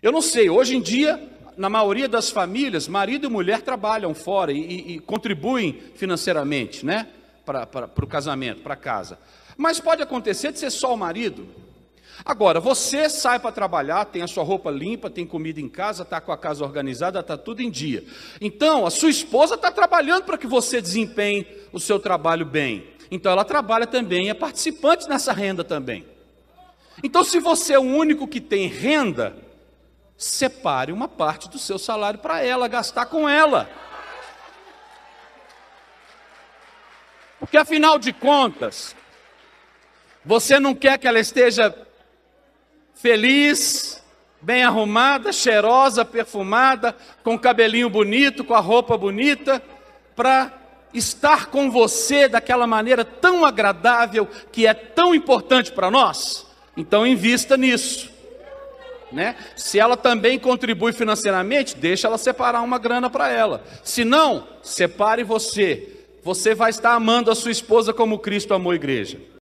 Eu não sei, hoje em dia, na maioria das famílias, marido e mulher trabalham fora e, e, e contribuem financeiramente, né? Para o casamento, para casa. Mas pode acontecer de ser só o marido. Agora, você sai para trabalhar, tem a sua roupa limpa, tem comida em casa, está com a casa organizada, está tudo em dia. Então, a sua esposa está trabalhando para que você desempenhe o seu trabalho bem. Então, ela trabalha também, é participante nessa renda também. Então, se você é o único que tem renda, separe uma parte do seu salário para ela, gastar com ela. Porque afinal de contas, você não quer que ela esteja feliz, bem arrumada, cheirosa, perfumada, com cabelinho bonito, com a roupa bonita, para estar com você daquela maneira tão agradável que é tão importante para nós? Então invista nisso. Né? Se ela também contribui financeiramente, deixa ela separar uma grana para ela. Se não, separe você. Você vai estar amando a sua esposa como Cristo amou a igreja.